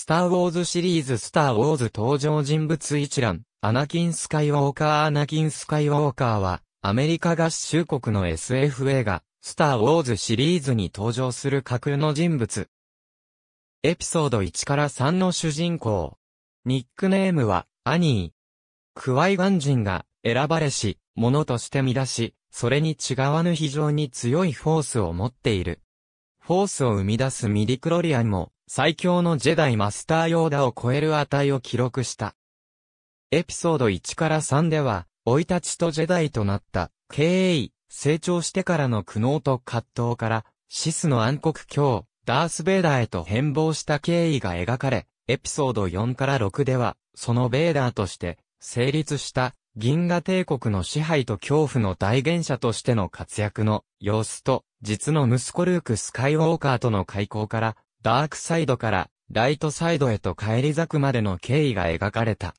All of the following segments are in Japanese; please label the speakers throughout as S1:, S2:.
S1: スターウォーズシリーズスターウォーズ登場人物一覧、アナキン・スカイウォーカーアナキン・スカイウォーカーは、アメリカ合衆国の SF 映画、スターウォーズシリーズに登場する架空の人物。エピソード1から3の主人公。ニックネームは、アニー。クワイガン人が、選ばれし、者として見出し、それに違わぬ非常に強いフォースを持っている。フォースを生み出すミディクロリアンも、最強のジェダイマスターヨーダを超える値を記録した。エピソード1から3では、老いたちとジェダイとなった、経緯、成長してからの苦悩と葛藤から、シスの暗黒教、ダース・ベーダーへと変貌した経緯が描かれ、エピソード4から6では、そのベーダーとして、成立した、銀河帝国の支配と恐怖の代言者としての活躍の様子と、実の息子ルーク・スカイウォーカーとの開口から、ダークサイドからライトサイドへと返り咲くまでの経緯が描かれた。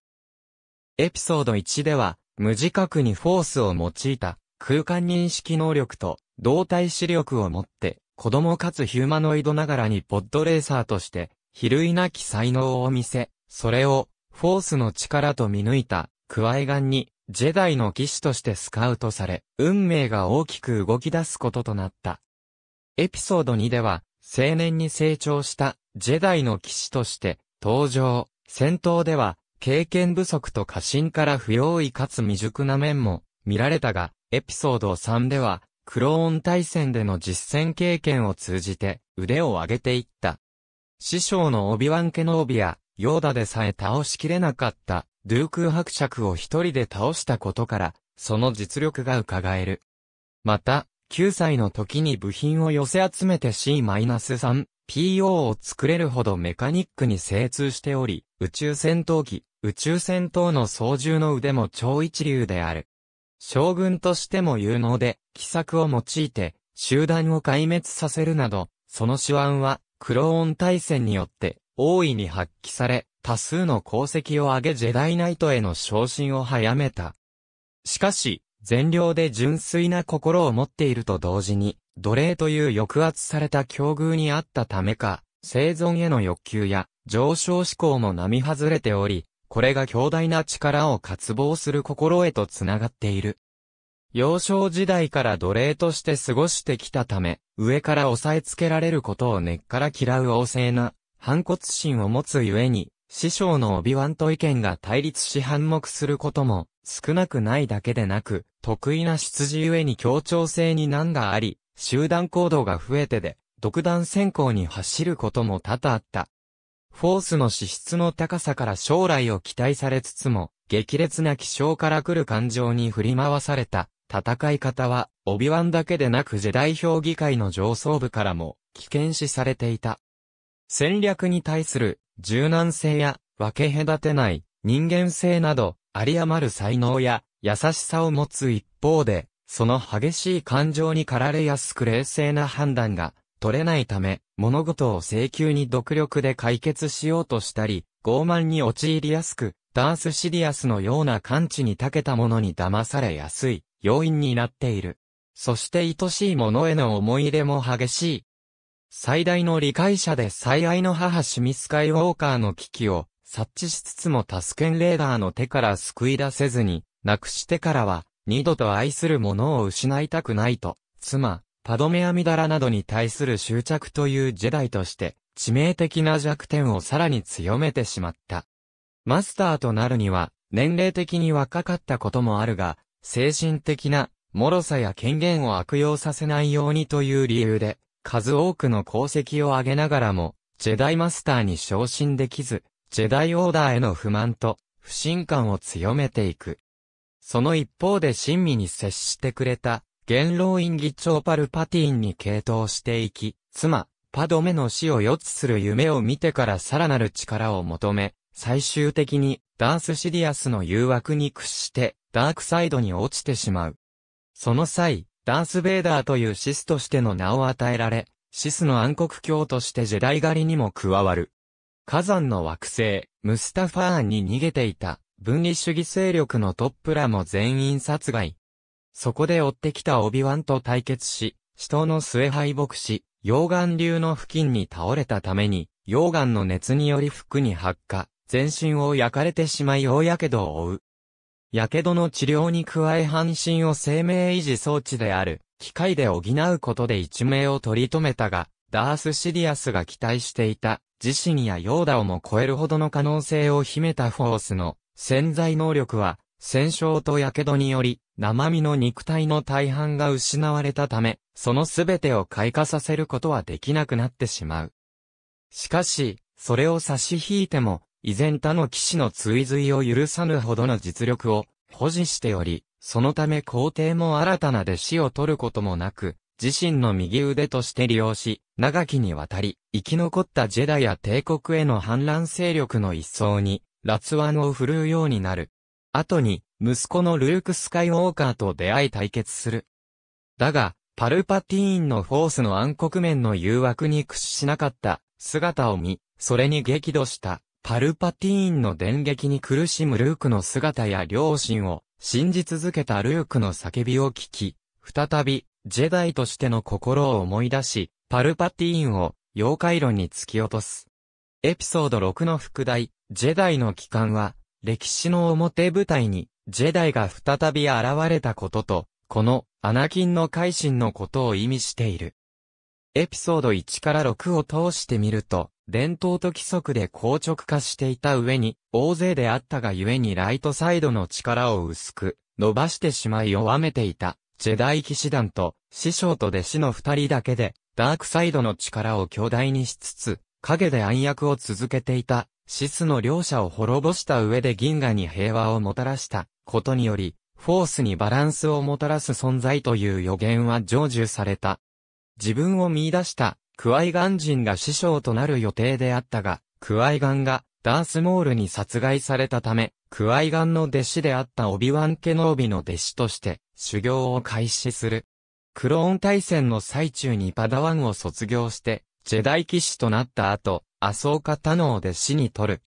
S1: エピソード1では、無自覚にフォースを用いた空間認識能力と動体視力を持って子供かつヒューマノイドながらにポッドレーサーとして比類なき才能を見せ、それをフォースの力と見抜いたクワイガンにジェダイの騎士としてスカウトされ、運命が大きく動き出すこととなった。エピソード2では、青年に成長したジェダイの騎士として登場。戦闘では経験不足と過信から不用意かつ未熟な面も見られたが、エピソード3ではクローン対戦での実戦経験を通じて腕を上げていった。師匠のオビワン・ケノービや、ヨーダでさえ倒しきれなかった、ドゥーク伯爵を一人で倒したことから、その実力が伺える。また、9歳の時に部品を寄せ集めて C-3PO を作れるほどメカニックに精通しており、宇宙戦闘機、宇宙戦闘の操縦の腕も超一流である。将軍としても有能で、奇策を用いて、集団を壊滅させるなど、その手腕は、クローン対戦によって、大いに発揮され、多数の功績を挙げジェダイナイトへの昇進を早めた。しかし、善良で純粋な心を持っていると同時に、奴隷という抑圧された境遇にあったためか、生存への欲求や上昇志向も並外れており、これが強大な力を渇望する心へとつながっている。幼少時代から奴隷として過ごしてきたため、上から押さえつけられることを根っから嫌う旺盛な、反骨心を持つゆえに、師匠の帯腕と意見が対立し反目することも少なくないだけでなく、得意な出自ゆえに協調性に難があり、集団行動が増えてで、独断先行に走ることも多々あった。フォースの資質の高さから将来を期待されつつも、激烈な気象から来る感情に振り回された戦い方は、オビワンだけでなくジェダイ評議会の上層部からも危険視されていた。戦略に対する柔軟性や分け隔てない人間性など、有り余る才能や優しさを持つ一方で、その激しい感情に駆られやすく冷静な判断が取れないため、物事を請求に独力で解決しようとしたり、傲慢に陥りやすく、ダースシディアスのような感知に長けたものに騙されやすい要因になっている。そして愛しいものへの思い入れも激しい。最大の理解者で最愛の母シミスカイウォーカーの危機を察知しつつもタスケンレーダーの手から救い出せずに、亡くしてからは、二度と愛する者を失いたくないと、妻、パドメアミダラなどに対する執着というジェダイとして、致命的な弱点をさらに強めてしまった。マスターとなるには、年齢的に若かったこともあるが、精神的な、脆さや権限を悪用させないようにという理由で、数多くの功績を挙げながらも、ジェダイマスターに昇進できず、ジェダイオーダーへの不満と不信感を強めていく。その一方で親身に接してくれた、元老院議長パルパティンに傾倒していき、妻、パドメの死を予知する夢を見てからさらなる力を求め、最終的にダースシディアスの誘惑に屈して、ダークサイドに落ちてしまう。その際、ダンス・ベーダーというシスとしての名を与えられ、シスの暗黒教としてジェダイ狩りにも加わる。火山の惑星、ムスタファーンに逃げていた、分離主義勢力のトップらも全員殺害。そこで追ってきたオビワンと対決し、死闘の末敗北し、溶岩流の付近に倒れたために、溶岩の熱により服に発火、全身を焼かれてしまい大火傷を負う。火傷の治療に加え半身を生命維持装置である、機械で補うことで一命を取り留めたが、ダース・シリアスが期待していた、自身やヨーダをも超えるほどの可能性を秘めたフォースの潜在能力は、戦傷と火傷により、生身の肉体の大半が失われたため、その全てを開花させることはできなくなってしまう。しかし、それを差し引いても、依然他の騎士の追随を許さぬほどの実力を保持しており、そのため皇帝も新たな弟子を取ることもなく、自身の右腕として利用し、長きにわたり、生き残ったジェダや帝国への反乱勢力の一層に、辣腕を振るうようになる。後に、息子のルーク・スカイウォーカーと出会い対決する。だが、パルパティーンのフォースの暗黒面の誘惑に屈しなかった姿を見、それに激怒したパルパティーンの電撃に苦しむルークの姿や両親を信じ続けたルークの叫びを聞き、再び、ジェダイとしての心を思い出し、パルパティーンを妖怪論に突き落とす。エピソード6の副題、ジェダイの帰還は、歴史の表舞台に、ジェダイが再び現れたことと、この、アナキンの改心のことを意味している。エピソード1から6を通してみると、伝統と規則で硬直化していた上に、大勢であったがゆえにライトサイドの力を薄く、伸ばしてしまい弱めていた、ジェダイ騎士団と、師匠と弟子の二人だけで、ダークサイドの力を巨大にしつつ、影で暗躍を続けていた、シスの両者を滅ぼした上で銀河に平和をもたらしたことにより、フォースにバランスをもたらす存在という予言は成就された。自分を見出したクワイガン人が師匠となる予定であったが、クワイガンがダースモールに殺害されたため、クワイガンの弟子であったオビワン・ケノービの弟子として修行を開始する。クローン大戦の最中にパダワンを卒業して、ジェダイ騎士となった後、アソーカ・タノを弟子に取る。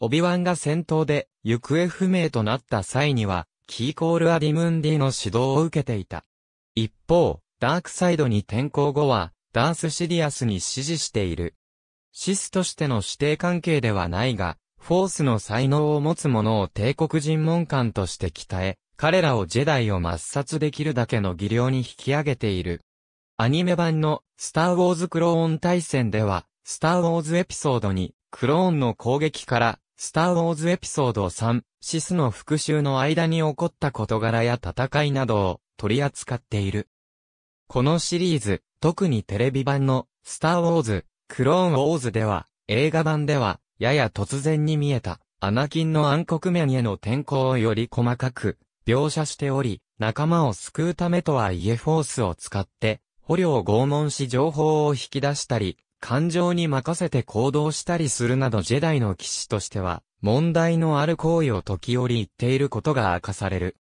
S1: オビワンが戦闘で行方不明となった際には、キーコール・アディムンディの指導を受けていた。一方、ダークサイドに転向後は、ダース・シディアスに支持している。シスとしての指定関係ではないが、フォースの才能を持つ者を帝国尋問官として鍛え、彼らをジェダイを抹殺できるだけの技量に引き上げている。アニメ版のスター・ウォーズ・クローン対戦では、スター・ウォーズエピソード2、クローンの攻撃から、スター・ウォーズエピソード3、シスの復讐の間に起こった事柄や戦いなどを取り扱っている。このシリーズ、特にテレビ版の、スターウォーズ、クローンウォーズでは、映画版では、やや突然に見えた、アナキンの暗黒面への転向をより細かく、描写しており、仲間を救うためとはいえフォースを使って、捕虜を拷問し情報を引き出したり、感情に任せて行動したりするなどジェダイの騎士としては、問題のある行為を時折言っていることが明かされる。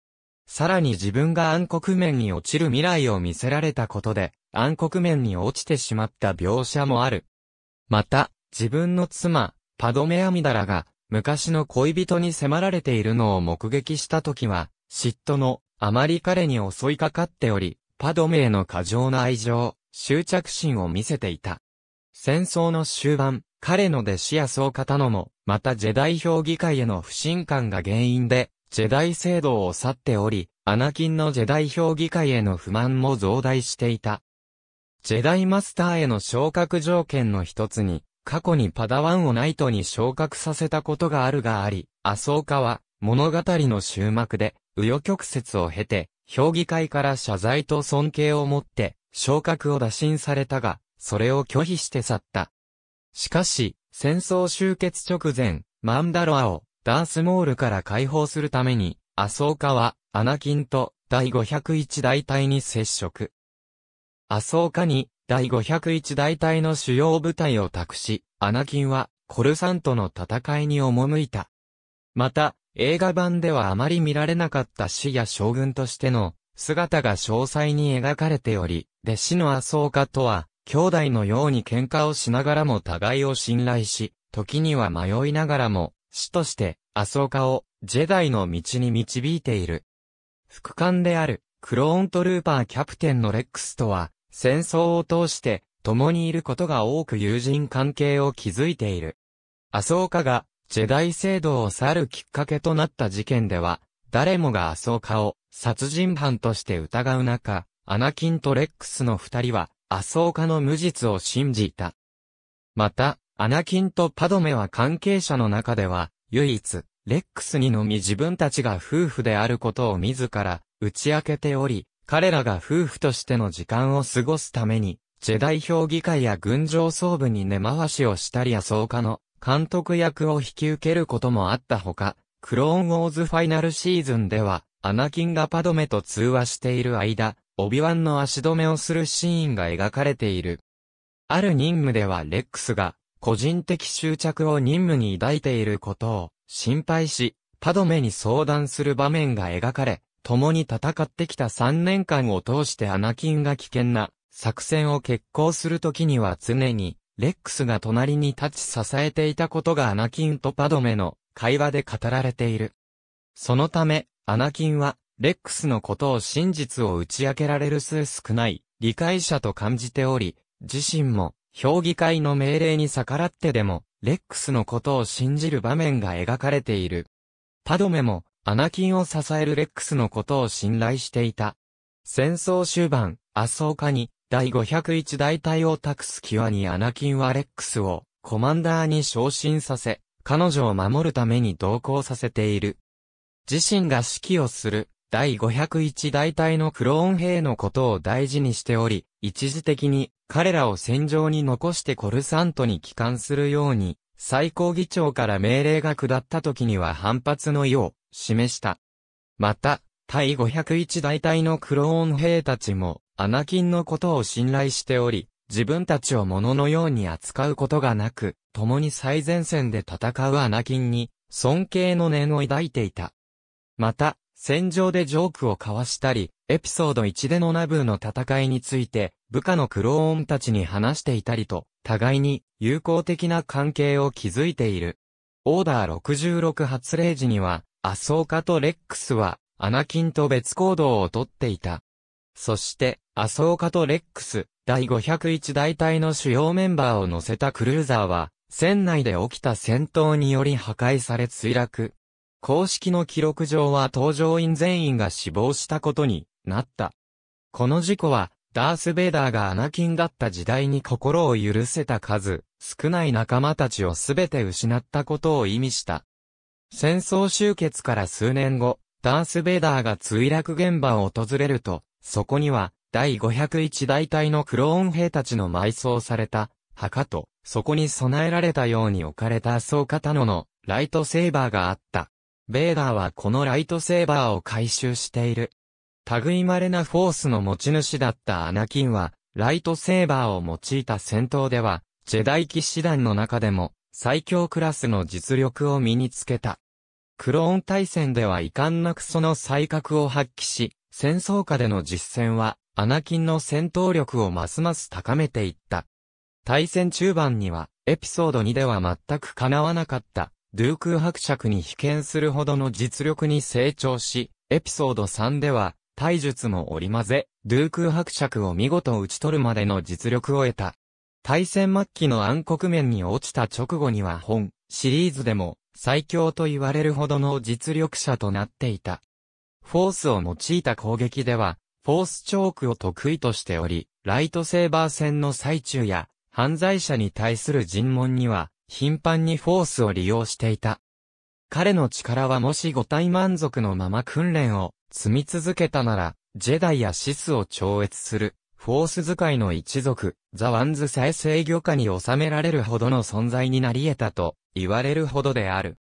S1: さらに自分が暗黒面に落ちる未来を見せられたことで、暗黒面に落ちてしまった描写もある。また、自分の妻、パドメアミダラが、昔の恋人に迫られているのを目撃した時は、嫉妬の、あまり彼に襲いかかっており、パドメへの過剰な愛情、執着心を見せていた。戦争の終盤、彼の弟子やそう方のも、またジェダイ評議会への不信感が原因で、ジェダイ制度を去っており、アナキンのジェダイ評議会への不満も増大していた。ジェダイマスターへの昇格条件の一つに、過去にパダワンをナイトに昇格させたことがあるがあり、アソーカは、物語の終幕で、紆余曲折を経て、評議会から謝罪と尊敬を持って、昇格を打診されたが、それを拒否して去った。しかし、戦争終結直前、マンダロアを、ダースモールから解放するために、アソーカは、アナキンと、第501大隊に接触。麻生家に第501大隊の主要部隊を託し、アナキンはコルサンとの戦いに赴いた。また、映画版ではあまり見られなかった死や将軍としての姿が詳細に描かれており、弟子の麻生家とは、兄弟のように喧嘩をしながらも互いを信頼し、時には迷いながらも、死として、麻生家を、ジェダイの道に導いている。副官である、クローントルーパーキャプテンのレックスとは、戦争を通して共にいることが多く友人関係を築いている。麻生家がジェダイ制度を去るきっかけとなった事件では、誰もが麻生家を殺人犯として疑う中、アナキンとレックスの二人は麻生家の無実を信じた。また、アナキンとパドメは関係者の中では、唯一、レックスにのみ自分たちが夫婦であることを自ら打ち明けており、彼らが夫婦としての時間を過ごすために、ジェダイ評議会や軍上層部に根回しをしたりや草加の監督役を引き受けることもあったほか、クローンウォーズファイナルシーズンでは、アナキンがパドメと通話している間、オビワンの足止めをするシーンが描かれている。ある任務ではレックスが、個人的執着を任務に抱いていることを、心配し、パドメに相談する場面が描かれ、共に戦ってきた3年間を通してアナキンが危険な作戦を決行するときには常にレックスが隣に立ち支えていたことがアナキンとパドメの会話で語られている。そのため、アナキンは、レックスのことを真実を打ち明けられる数少ない理解者と感じており、自身も評議会の命令に逆らってでも、レックスのことを信じる場面が描かれている。パドメも、アナキンを支えるレックスのことを信頼していた。戦争終盤、アソーカに第501大隊を託す際にアナキンはレックスをコマンダーに昇進させ、彼女を守るために同行させている。自身が指揮をする第501大隊のクローン兵のことを大事にしており、一時的に彼らを戦場に残してコルサントに帰還するように、最高議長から命令が下った時には反発のよう、示した。また、対501大隊のクローン兵たちも、アナキンのことを信頼しており、自分たちを物のように扱うことがなく、共に最前線で戦うアナキンに、尊敬の念を抱いていた。また、戦場でジョークを交わしたり、エピソード1でのナブーの戦いについて、部下のクローンたちに話していたりと、互いに友好的な関係を築いている。オーダー66発令時には、アソーカとレックスは、アナキンと別行動をとっていた。そして、アソーカとレックス、第501大隊の主要メンバーを乗せたクルーザーは、船内で起きた戦闘により破壊され墜落。公式の記録上は搭乗員全員が死亡したことになった。この事故は、ダース・ベイダーがアナキンだった時代に心を許せた数、少ない仲間たちをすべて失ったことを意味した。戦争終結から数年後、ダース・ベイダーが墜落現場を訪れると、そこには、第501大隊のクローン兵たちの埋葬された墓と、そこに備えられたように置かれた総刀ののライトセーバーがあった。ベーダーはこのライトセーバーを回収している。類まれなフォースの持ち主だったアナキンは、ライトセーバーを用いた戦闘では、ジェダイ騎士団の中でも、最強クラスの実力を身につけた。クローン対戦では遺憾なくその才覚を発揮し、戦争下での実戦は、アナキンの戦闘力をますます高めていった。対戦中盤には、エピソード2では全く叶わなかった、ドゥーク伯爵に被験するほどの実力に成長し、エピソード3では、体術も織り交ぜ、ドゥーク伯爵を見事打ち取るまでの実力を得た。大戦末期の暗黒面に落ちた直後には本、シリーズでも最強と言われるほどの実力者となっていた。フォースを用いた攻撃では、フォースチョークを得意としており、ライトセーバー戦の最中や、犯罪者に対する尋問には、頻繁にフォースを利用していた。彼の力はもし五体満足のまま訓練を積み続けたなら、ジェダイやシスを超越するフォース使いの一族、ザワンズ再生制御下に収められるほどの存在になり得たと言われるほどである。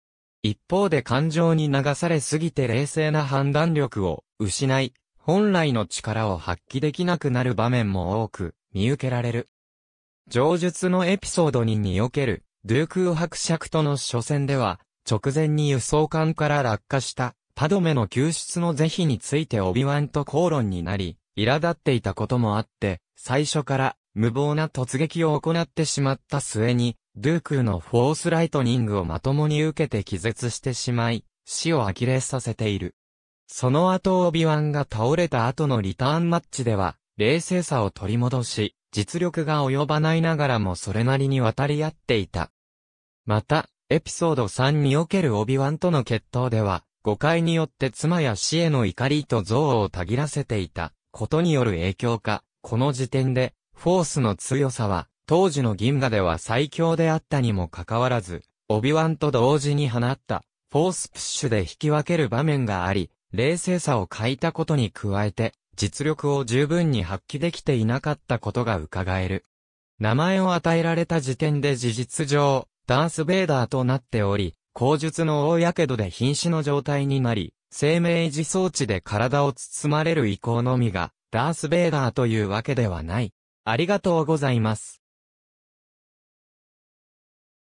S1: 一方で感情に流されすぎて冷静な判断力を失い、本来の力を発揮できなくなる場面も多く見受けられる。上述のエピソード2における、ドゥークー伯爵との初戦では、直前に輸送艦から落下した、パドメの救出の是非についてオビワンと口論になり、苛立っていたこともあって、最初から無謀な突撃を行ってしまった末に、ドゥークのフォースライトニングをまともに受けて気絶してしまい、死を呆れさせている。その後オビワンが倒れた後のリターンマッチでは、冷静さを取り戻し、実力が及ばないながらもそれなりに渡り合っていた。また、エピソード3におけるオビワンとの決闘では、誤解によって妻や死への怒りと憎悪をたぎらせていた。ことによる影響か、この時点で、フォースの強さは、当時の銀河では最強であったにもかかわらず、オビワンと同時に放った、フォースプッシュで引き分ける場面があり、冷静さを欠いたことに加えて、実力を十分に発揮できていなかったことが伺える。名前を与えられた時点で事実上、ダンス・ベーダーとなっており、口述の大火傷で瀕死の状態になり、生命維持装置で体を包まれる意向のみが、ダース・ベイダーというわけではない。ありがとうございます。